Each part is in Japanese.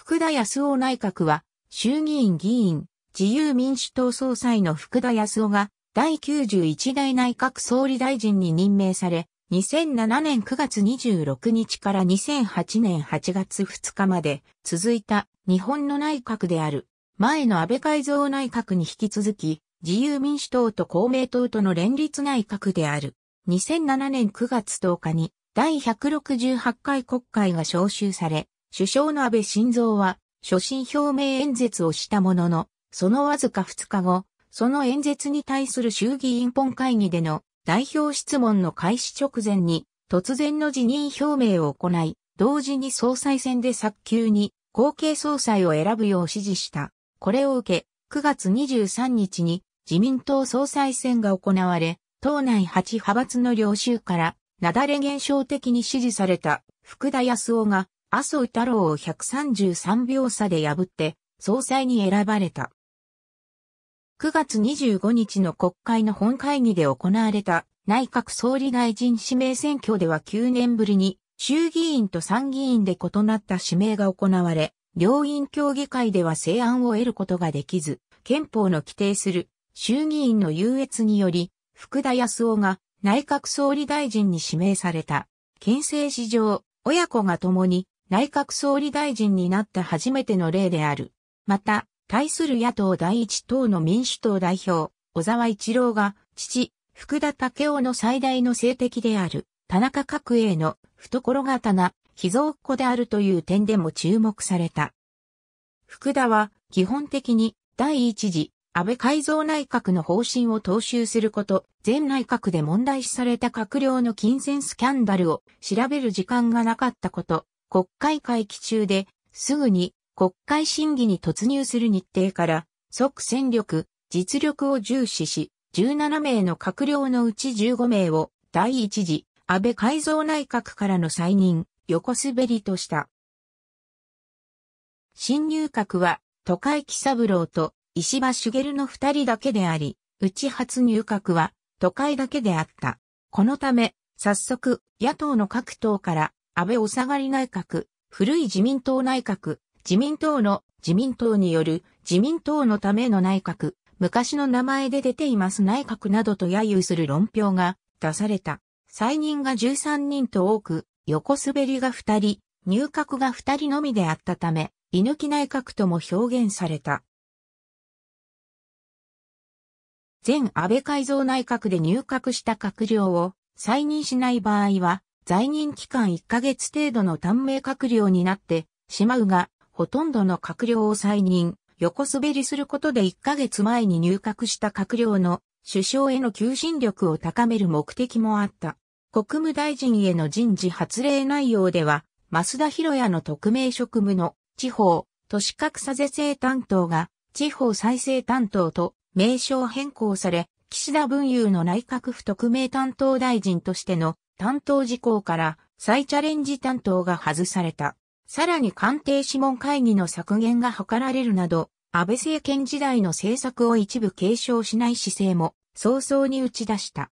福田康夫内閣は、衆議院議員、自由民主党総裁の福田康夫が、第91代内閣総理大臣に任命され、2007年9月26日から2008年8月2日まで続いた日本の内閣である前の安倍改造内閣に引き続き自由民主党と公明党との連立内閣である2007年9月10日に第168回国会が召集され首相の安倍晋三は、所信表明演説をしたものの、そのわずか2日後、その演説に対する衆議院本会議での代表質問の開始直前に、突然の辞任表明を行い、同時に総裁選で早急に後継総裁を選ぶよう指示した。これを受け、9月23日に自民党総裁選が行われ、党内8派閥の領収から、なだれ現象的に支持された福田康夫が麻生太郎を133秒差で破って、総裁に選ばれた。9月25日の国会の本会議で行われた内閣総理大臣指名選挙では9年ぶりに衆議院と参議院で異なった指名が行われ、両院協議会では成案を得ることができず、憲法の規定する衆議院の優越により、福田康夫が内閣総理大臣に指名された。憲政史上、親子が共に内閣総理大臣になった初めての例である。また、対する野党第一党の民主党代表、小沢一郎が、父、福田武雄の最大の政敵である、田中角栄の懐刀、秘蔵っ子であるという点でも注目された。福田は、基本的に、第一次、安倍改造内閣の方針を踏襲すること、前内閣で問題視された閣僚の金銭スキャンダルを調べる時間がなかったこと、国会会期中で、すぐに国会審議に突入する日程から、即戦力、実力を重視し、17名の閣僚のうち15名を第一次安倍改造内閣からの再任、横滑りとした。新入閣は、都会喜三郎と石場茂の二人だけであり、内初入閣は都会だけであった。このため、早速、野党の各党から安倍お下がり内閣、古い自民党内閣、自民党の自民党による自民党のための内閣、昔の名前で出ています内閣などと揶揄する論評が出された。再任が13人と多く、横滑りが2人、入閣が2人のみであったため、居抜き内閣とも表現された。前安倍改造内閣で入閣した閣僚を再任しない場合は、在任期間1ヶ月程度の短命閣僚になってしまうが、ほとんどの閣僚を再任、横滑りすることで1ヶ月前に入閣した閣僚の首相への求心力を高める目的もあった。国務大臣への人事発令内容では、増田博也の特命職務の地方、都市格差是正担当が地方再生担当と名称変更され、岸田文雄の内閣府特命担当大臣としての担当事項から再チャレンジ担当が外された。さらに官邸諮問会議の削減が図られるなど、安倍政権時代の政策を一部継承しない姿勢も早々に打ち出した。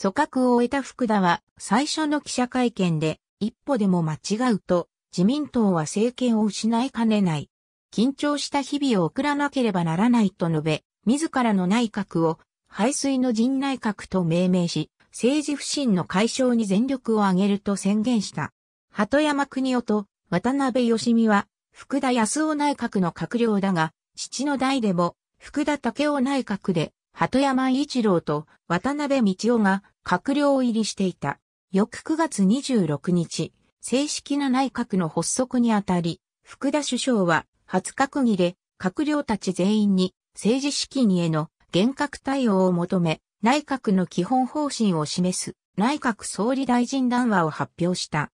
組閣を終えた福田は最初の記者会見で一歩でも間違うと自民党は政権を失いかねない。緊張した日々を送らなければならないと述べ、自らの内閣を排水の陣内閣と命名し、政治不信の解消に全力を挙げると宣言した。鳩山国夫と渡辺義美は、福田康夫内閣の閣僚だが、父の代でも、福田武夫内閣で、鳩山一郎と渡辺道夫が閣僚入りしていた。翌9月26日、正式な内閣の発足にあたり、福田首相は初閣議で閣僚たち全員に政治資金への厳格対応を求め、内閣の基本方針を示す内閣総理大臣談話を発表した。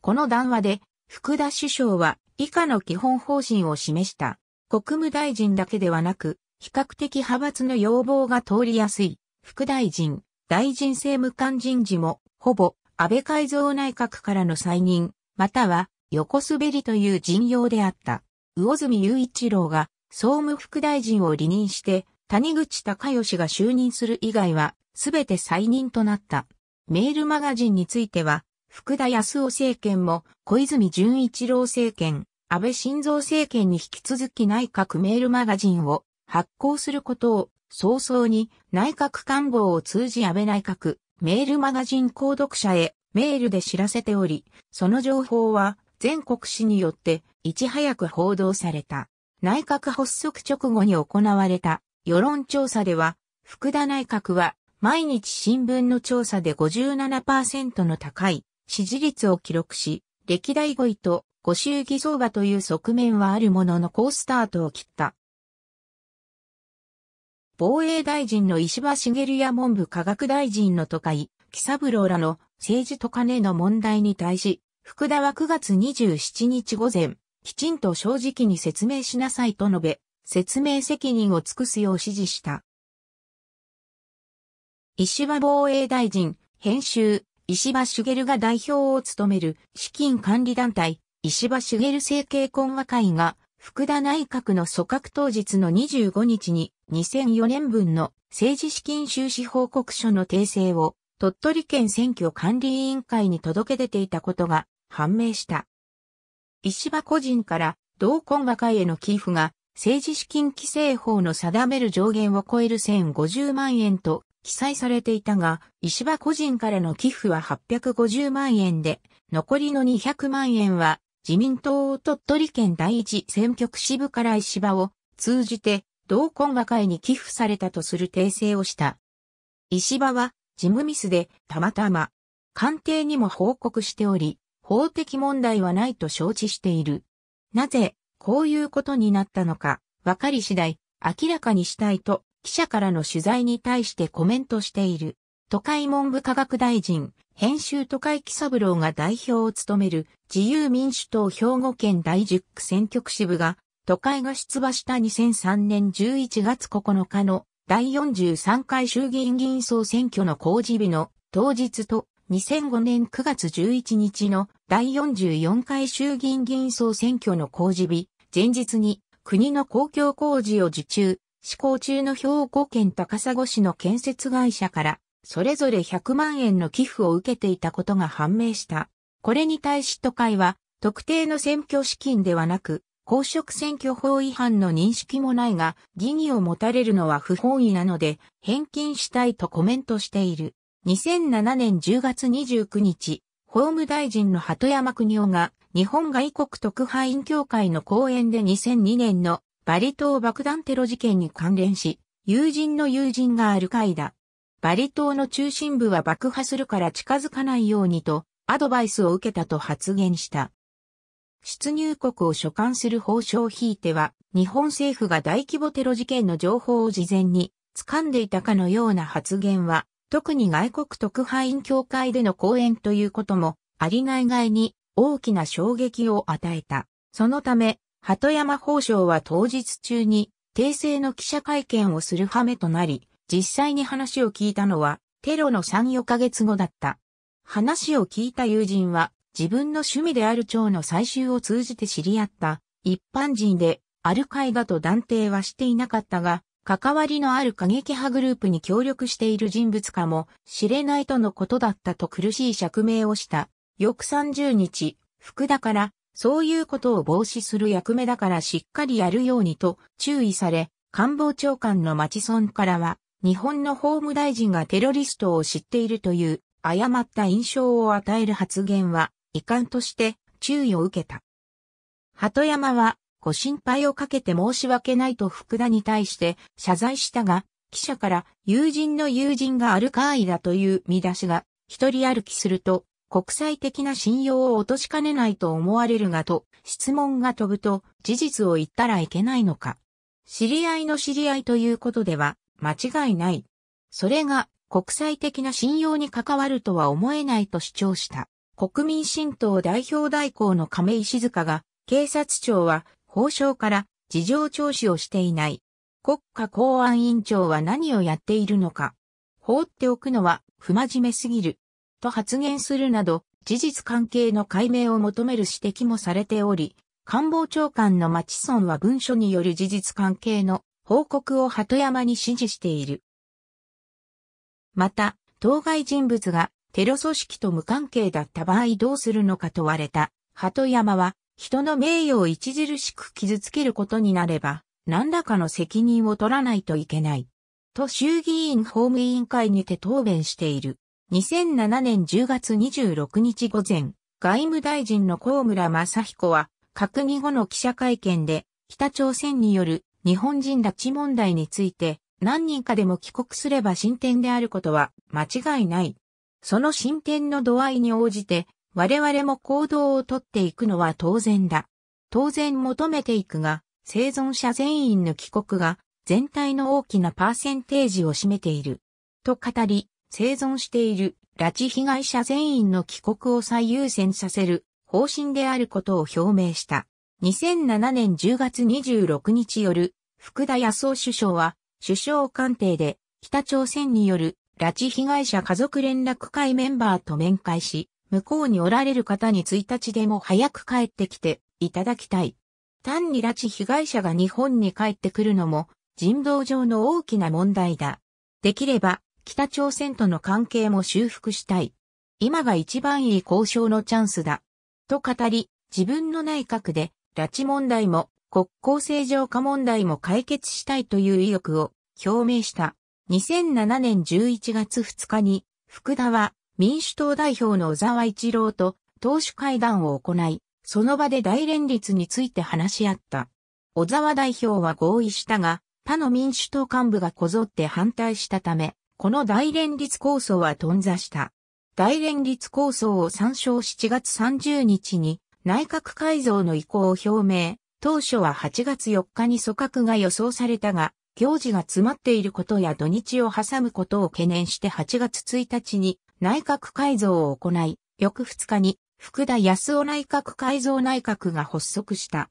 この談話で、福田首相は以下の基本方針を示した。国務大臣だけではなく、比較的派閥の要望が通りやすい、副大臣、大臣政務官人事も、ほぼ、安倍改造内閣からの再任、または、横滑りという陣容であった。魚住雄一郎が、総務副大臣を離任して、谷口隆義が就任する以外は、すべて再任となった。メールマガジンについては、福田康夫政権も、小泉純一郎政権、安倍晋三政権に引き続き内閣メールマガジンを発行することを、早々に内閣官房を通じ安倍内閣、メールマガジン購読者へメールで知らせており、その情報は全国紙によっていち早く報道された。内閣発足直後に行われた世論調査では、福田内閣は毎日新聞の調査で57%の高い支持率を記録し、歴代5位とご衆議相場という側面はあるものの好スタートを切った。防衛大臣の石破茂や文部科学大臣の都会、木三郎らの政治と金の問題に対し、福田は9月27日午前、きちんと正直に説明しなさいと述べ、説明責任を尽くすよう指示した。石破防衛大臣、編集、石破茂が代表を務める資金管理団体、石破茂政経懇和会が、福田内閣の組閣当日の25日に2004年分の政治資金収支報告書の訂正を鳥取県選挙管理委員会に届け出ていたことが判明した。石破個人から同懇和会への寄付が政治資金規正法の定める上限を超える1050万円と記載されていたが、石破個人からの寄付は850万円で、残りの200万円は自民党鳥取県第一選挙区支部から石破を通じて同婚和会に寄付されたとする訂正をした。石破は事務ミスでたまたま官邸にも報告しており、法的問題はないと承知している。なぜこういうことになったのか、わかり次第、明らかにしたいと、記者からの取材に対してコメントしている。都会文部科学大臣、編集都会喜三郎が代表を務める自由民主党兵庫県第10区選挙区支部が、都会が出馬した2003年11月9日の第43回衆議院議員総選挙の公示日の当日と2005年9月11日の第44回衆議院議員総選挙の公示日、前日に国の公共工事を受注、施行中の兵庫県高砂市の建設会社から、それぞれ100万円の寄付を受けていたことが判明した。これに対し都会は、特定の選挙資金ではなく、公職選挙法違反の認識もないが、疑義を持たれるのは不本意なので、返金したいとコメントしている。2007年10月29日、法務大臣の鳩山邦夫が、日本外国特派員協会の講演で2002年のバリ島爆弾テロ事件に関連し、友人の友人がアルカイダ。バリ島の中心部は爆破するから近づかないようにとアドバイスを受けたと発言した。出入国を所管する法相引いては、日本政府が大規模テロ事件の情報を事前に掴んでいたかのような発言は、特に外国特派員協会での講演ということも、ありない外に大きな衝撃を与えた。そのため、鳩山法相は当日中に訂正の記者会見をする羽目となり、実際に話を聞いたのはテロの3、4ヶ月後だった。話を聞いた友人は自分の趣味である蝶の採集を通じて知り合った一般人でアルカイダと断定はしていなかったが、関わりのある過激派グループに協力している人物かもしれないとのことだったと苦しい釈明をした。翌30日、福田から、そういうことを防止する役目だからしっかりやるようにと注意され、官房長官の町村からは、日本の法務大臣がテロリストを知っているという誤った印象を与える発言は遺憾として注意を受けた。鳩山はご心配をかけて申し訳ないと福田に対して謝罪したが、記者から友人の友人があるかいだという見出しが一人歩きすると国際的な信用を落としかねないと思われるがと、質問が飛ぶと、事実を言ったらいけないのか。知り合いの知り合いということでは、間違いない。それが、国際的な信用に関わるとは思えないと主張した。国民新党代表代行の亀井静香が、警察庁は、法相から事情聴取をしていない。国家公安委員長は何をやっているのか。放っておくのは不真面目すぎる。と発言するなど、事実関係の解明を求める指摘もされており、官房長官のマチソンは文書による事実関係の報告を鳩山に指示している。また、当該人物がテロ組織と無関係だった場合どうするのか問われた。鳩山は、人の名誉を著しく傷つけることになれば、何らかの責任を取らないといけない。と衆議院法務委員会にて答弁している。2007年10月26日午前、外務大臣の高村正彦は、閣議後の記者会見で、北朝鮮による日本人拉致問題について、何人かでも帰国すれば進展であることは間違いない。その進展の度合いに応じて、我々も行動をとっていくのは当然だ。当然求めていくが、生存者全員の帰国が全体の大きなパーセンテージを占めている。と語り、生存している拉致被害者全員の帰国を最優先させる方針であることを表明した。2007年10月26日夜、福田康夫首相は、首相官邸で北朝鮮による拉致被害者家族連絡会メンバーと面会し、向こうにおられる方に1日でも早く帰ってきていただきたい。単に拉致被害者が日本に帰ってくるのも人道上の大きな問題だ。できれば北朝鮮との関係も修復したい。今が一番いい交渉のチャンスだ。と語り、自分の内閣で、拉致問題も国交正常化問題も解決したいという意欲を表明した。2007年11月2日に、福田は民主党代表の小沢一郎と党首会談を行い、その場で大連立について話し合った。小沢代表は合意したが、他の民主党幹部がこぞって反対したため、この大連立構想は頓挫した。大連立構想を参照7月30日に内閣改造の意向を表明。当初は8月4日に組閣が予想されたが、行事が詰まっていることや土日を挟むことを懸念して8月1日に内閣改造を行い、翌2日に福田康夫内閣改造内閣が発足した。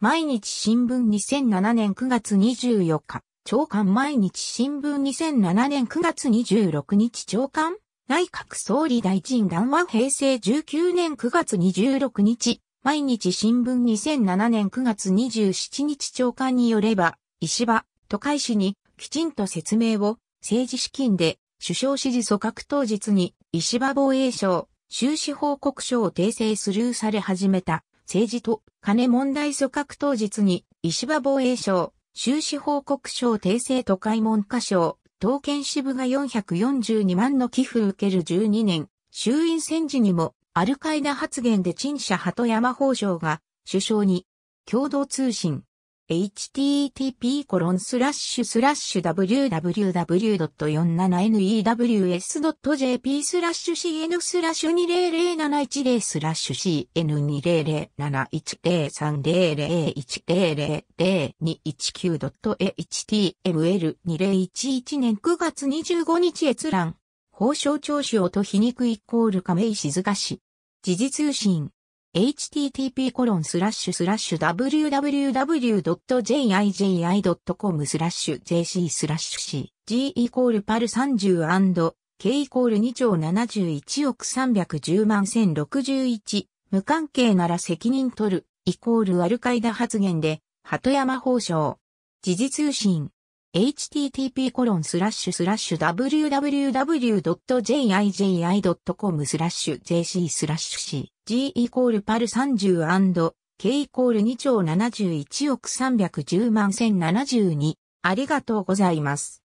毎日新聞2007年9月24日。長官毎日新聞2007年9月26日長官内閣総理大臣談話平成19年9月26日毎日新聞2007年9月27日長官によれば石破都会市にきちんと説明を政治資金で首相支持組閣当日に石破防衛省収支報告書を訂正スルーされ始めた政治と金問題組閣当日に石破防衛省収支報告書訂正都会文科省、東県支部が442万の寄付受ける12年、衆院選時にも、アルカイダ発言で陳謝鳩山法相が、首相に、共同通信、http コロンスラッシュスラッシュ www.47news.jp スラッシュ cn スラッシュ200710スラッシュ cn2007103001000219.html2011 年9月25日閲覧。報奨徴収音皮肉イコール亀井静香氏。時事通信。http://www.jiji.com コロンススララッッシシュュスラッシュ jc スラッシュ c g イコールパル30 k イコール2兆71億310万1061無関係なら責任取るイコールアルカイダ発言で鳩山放送時事通信 http コロンスラッシュスラッシュ www.jiji.com スラッシュ jc スラッシュ c g イコールパル30 k イコール2兆71億310万1072ありがとうございます。